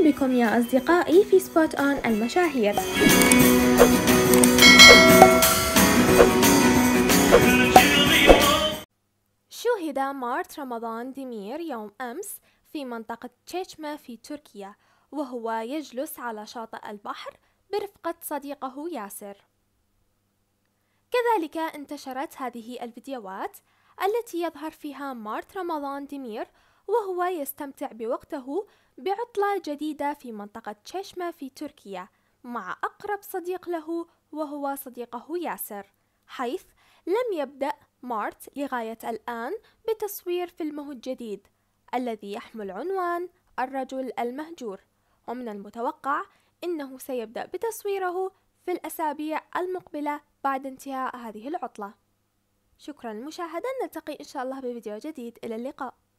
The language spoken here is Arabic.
بكم يا أصدقائي في سبوت أون المشاهير شهد مارت رمضان ديمير يوم أمس في منطقة تشيشما في تركيا وهو يجلس على شاطئ البحر برفقة صديقه ياسر كذلك انتشرت هذه الفيديوهات التي يظهر فيها مارت رمضان ديمير وهو يستمتع بوقته بعطلة جديدة في منطقة تشيشما في تركيا مع أقرب صديق له وهو صديقه ياسر حيث لم يبدأ مارت لغاية الآن بتصوير فيلمه الجديد الذي يحمل عنوان الرجل المهجور ومن المتوقع أنه سيبدأ بتصويره في الأسابيع المقبلة بعد انتهاء هذه العطلة شكرا للمشاهدة نلتقي إن شاء الله بفيديو جديد إلى اللقاء